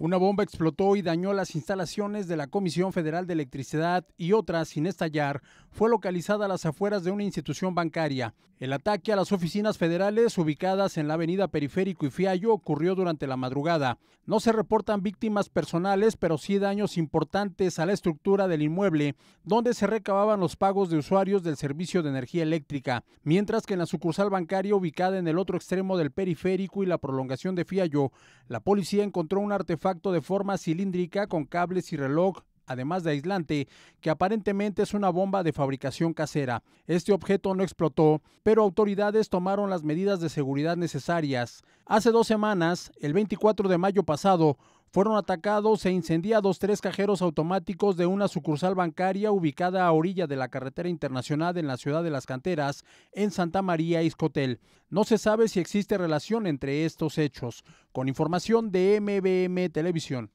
Una bomba explotó y dañó las instalaciones de la Comisión Federal de Electricidad y otra, sin estallar, fue localizada a las afueras de una institución bancaria. El ataque a las oficinas federales ubicadas en la avenida Periférico y Fiallo ocurrió durante la madrugada. No se reportan víctimas personales, pero sí daños importantes a la estructura del inmueble, donde se recababan los pagos de usuarios del servicio de energía eléctrica, mientras que en la sucursal bancaria ubicada en el otro extremo del periférico y la prolongación de Fiallo, la policía encontró un artefacto de forma cilíndrica con cables y reloj además de aislante, que aparentemente es una bomba de fabricación casera. Este objeto no explotó, pero autoridades tomaron las medidas de seguridad necesarias. Hace dos semanas, el 24 de mayo pasado, fueron atacados e incendiados tres cajeros automáticos de una sucursal bancaria ubicada a orilla de la carretera internacional en la ciudad de Las Canteras, en Santa María Iscotel. No se sabe si existe relación entre estos hechos. Con información de MBM Televisión.